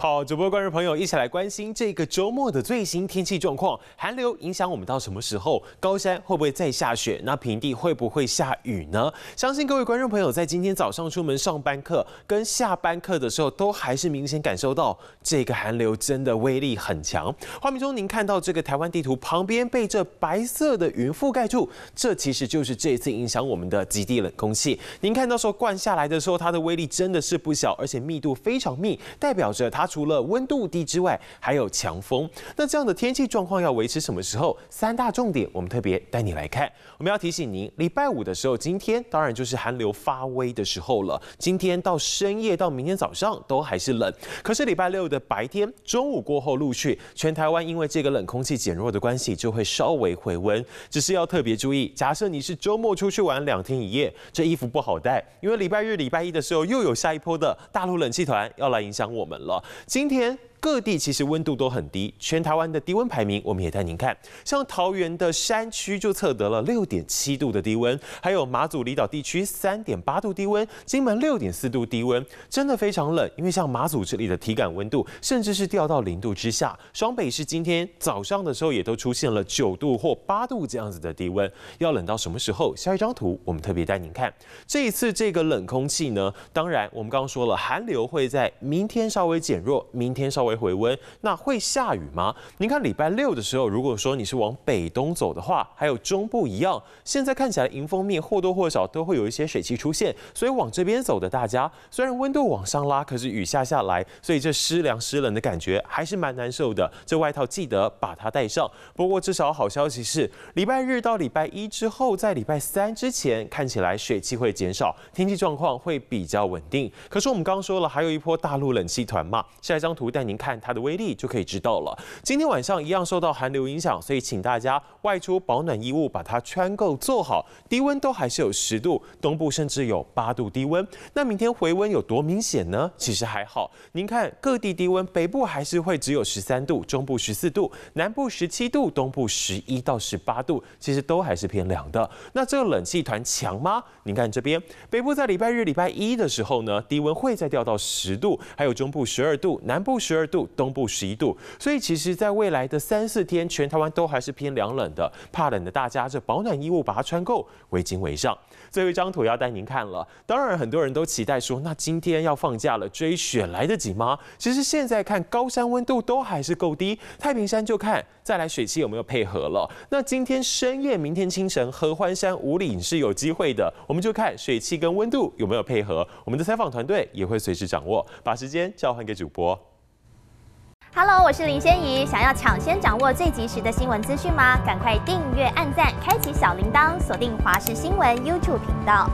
好，主播观众朋友一起来关心这个周末的最新天气状况，寒流影响我们到什么时候？高山会不会再下雪？那平地会不会下雨呢？相信各位观众朋友在今天早上出门上班课跟下班课的时候，都还是明显感受到这个寒流真的威力很强。画面中您看到这个台湾地图旁边被这白色的云覆盖住，这其实就是这一次影响我们的极地冷空气。您看到说灌下来的时候，它的威力真的是不小，而且密度非常密，代表着它。除了温度低之外，还有强风。那这样的天气状况要维持什么时候？三大重点，我们特别带你来看。我们要提醒您，礼拜五的时候，今天当然就是寒流发威的时候了。今天到深夜到明天早上都还是冷，可是礼拜六的白天中午过后陆续，全台湾因为这个冷空气减弱的关系，就会稍微回温。只是要特别注意，假设你是周末出去玩两天一夜，这衣服不好带，因为礼拜日、礼拜一的时候又有下一波的大陆冷气团要来影响我们了。今天。各地其实温度都很低，全台湾的低温排名我们也带您看，像桃园的山区就测得了六点七度的低温，还有马祖离岛地区三点八度低温，金门六点四度低温，真的非常冷，因为像马祖这里的体感温度甚至是掉到零度之下，双北是今天早上的时候也都出现了九度或八度这样子的低温，要冷到什么时候？下一张图我们特别带您看，这一次这个冷空气呢，当然我们刚刚说了，寒流会在明天稍微减弱，明天稍微。回温，那会下雨吗？您看礼拜六的时候，如果说你是往北东走的话，还有中部一样，现在看起来迎风面或多或少都会有一些水汽出现，所以往这边走的大家，虽然温度往上拉，可是雨下下来，所以这湿凉湿冷的感觉还是蛮难受的，这外套记得把它带上。不过至少好消息是，礼拜日到礼拜一之后，在礼拜三之前，看起来水汽会减少，天气状况会比较稳定。可是我们刚说了，还有一波大陆冷气团嘛，下一张图带您。看它的威力就可以知道了。今天晚上一样受到寒流影响，所以请大家外出保暖衣物，把它穿够做好。低温都还是有十度，东部甚至有八度低温。那明天回温有多明显呢？其实还好。您看各地低温，北部还是会只有十三度，中部十四度，南部十七度，东部十一到十八度，其实都还是偏凉的。那这个冷气团强吗？您看这边，北部在礼拜日、礼拜一的时候呢，低温会再掉到十度，还有中部十二度，南部十二。度东部十一度，所以其实，在未来的三四天，全台湾都还是偏凉冷的。怕冷的大家，这保暖衣物把它穿够，围巾围上。最后一张图要带您看了。当然，很多人都期待说，那今天要放假了，追雪来得及吗？其实现在看高山温度都还是够低，太平山就看再来水汽有没有配合了。那今天深夜，明天清晨，合欢山、五里岭是有机会的。我们就看水汽跟温度有没有配合。我们的采访团队也会随时掌握，把时间交还给主播。Hello，我是林仙怡。想要抢先掌握最及时的新闻资讯吗？赶快订阅、按赞、开启小铃铛，锁定华视新闻 YouTube 频道。